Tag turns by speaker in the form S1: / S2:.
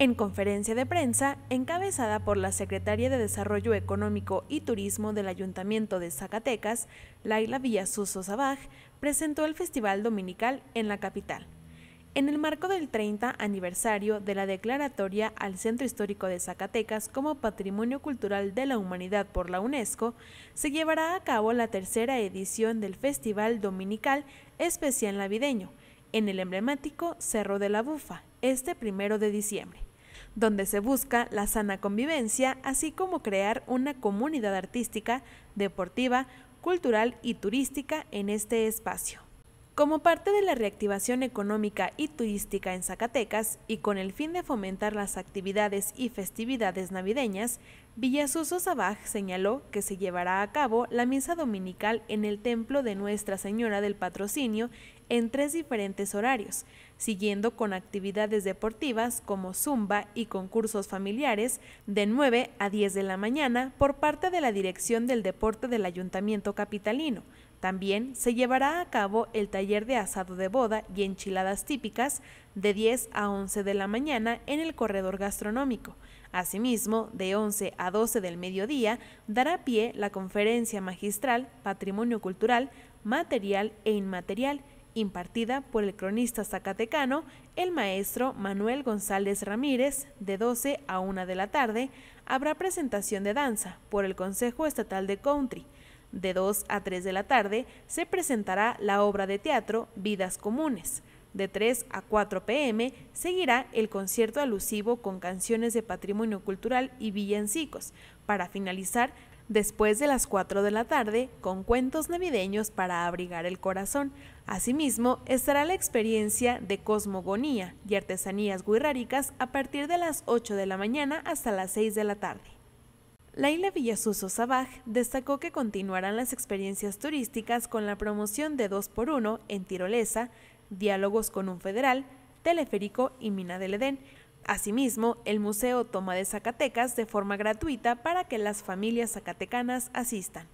S1: En conferencia de prensa, encabezada por la Secretaria de Desarrollo Económico y Turismo del Ayuntamiento de Zacatecas, Laila Villasuso Sabaj, presentó el Festival Dominical en la capital. En el marco del 30 aniversario de la declaratoria al Centro Histórico de Zacatecas como Patrimonio Cultural de la Humanidad por la UNESCO, se llevará a cabo la tercera edición del Festival Dominical Especial Navideño, en el emblemático Cerro de la Bufa, este primero de diciembre, donde se busca la sana convivencia, así como crear una comunidad artística, deportiva, cultural y turística en este espacio. Como parte de la reactivación económica y turística en Zacatecas y con el fin de fomentar las actividades y festividades navideñas, Villasuso Sabaj señaló que se llevará a cabo la misa dominical en el templo de Nuestra Señora del Patrocinio en tres diferentes horarios, siguiendo con actividades deportivas como zumba y concursos familiares de 9 a 10 de la mañana por parte de la Dirección del Deporte del Ayuntamiento Capitalino. También se llevará a cabo el taller de asado de boda y enchiladas típicas de 10 a 11 de la mañana en el corredor gastronómico. Asimismo, de 11 a 12 del mediodía dará pie la conferencia magistral Patrimonio Cultural, Material e Inmaterial impartida por el cronista zacatecano, el maestro Manuel González Ramírez, de 12 a 1 de la tarde, habrá presentación de danza por el Consejo Estatal de Country. De 2 a 3 de la tarde se presentará la obra de teatro Vidas Comunes. De 3 a 4 pm seguirá el concierto alusivo con canciones de patrimonio cultural y villancicos, para finalizar después de las 4 de la tarde con cuentos navideños para abrigar el corazón. Asimismo, estará la experiencia de cosmogonía y artesanías guirráricas a partir de las 8 de la mañana hasta las 6 de la tarde. Laila Villasuso Sabaj destacó que continuarán las experiencias turísticas con la promoción de 2x1 en tirolesa, diálogos con un federal, teleférico y mina del Edén, Asimismo, el museo toma de Zacatecas de forma gratuita para que las familias zacatecanas asistan.